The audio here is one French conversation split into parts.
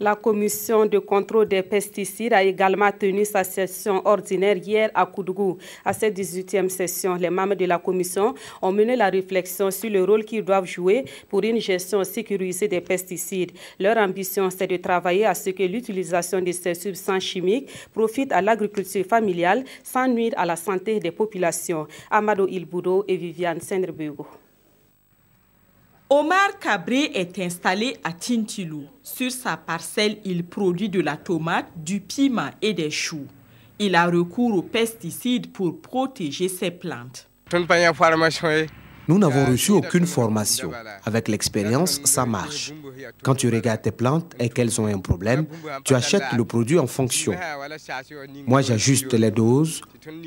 La commission de contrôle des pesticides a également tenu sa session ordinaire hier à Koudougou. À cette 18e session, les membres de la commission ont mené la réflexion sur le rôle qu'ils doivent jouer pour une gestion sécurisée des pesticides. Leur ambition, c'est de travailler à ce que l'utilisation de ces substances chimiques profite à l'agriculture familiale sans nuire à la santé des populations. Amado Ilboudo et Viviane Sendrebego. Omar Cabré est installé à Tintilou. Sur sa parcelle, il produit de la tomate, du piment et des choux. Il a recours aux pesticides pour protéger ses plantes. Nous n'avons reçu aucune formation. Avec l'expérience, ça marche. Quand tu regardes tes plantes et qu'elles ont un problème, tu achètes le produit en fonction. Moi, j'ajuste les doses.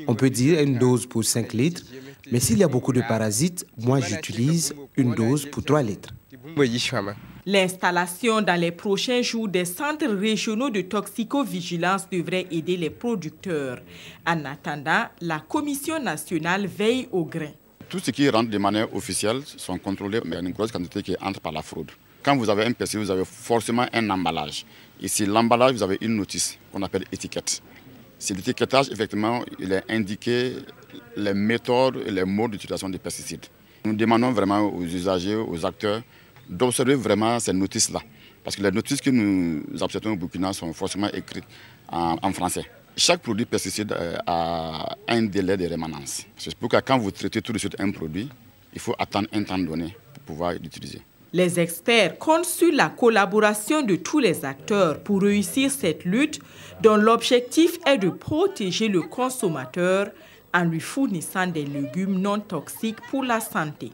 On peut dire une dose pour 5 litres, mais s'il y a beaucoup de parasites, moi j'utilise une dose pour trois litres. L'installation dans les prochains jours des centres régionaux de toxicovigilance devrait aider les producteurs. En attendant, la Commission nationale veille au grain. Tout ce qui rentre de manière officielle sont contrôlés, mais il y a une grosse quantité qui entre par la fraude. Quand vous avez un PC, vous avez forcément un emballage. Ici, l'emballage, vous avez une notice qu'on appelle étiquette. Si l'étiquetage, effectivement, il est indiqué les méthodes et les modes d'utilisation des pesticides. Nous demandons vraiment aux usagers, aux acteurs, d'observer vraiment ces notices-là. Parce que les notices que nous acceptons au Burkina sont forcément écrites en, français. Chaque produit pesticide euh, a un délai de rémanence. C'est pour que quand vous traitez tout de suite un produit, il faut attendre un temps donné pour pouvoir l'utiliser. Les experts comptent sur la collaboration de tous les acteurs pour réussir cette lutte dont l'objectif est de protéger le consommateur en lui fournissant des légumes non toxiques pour la santé.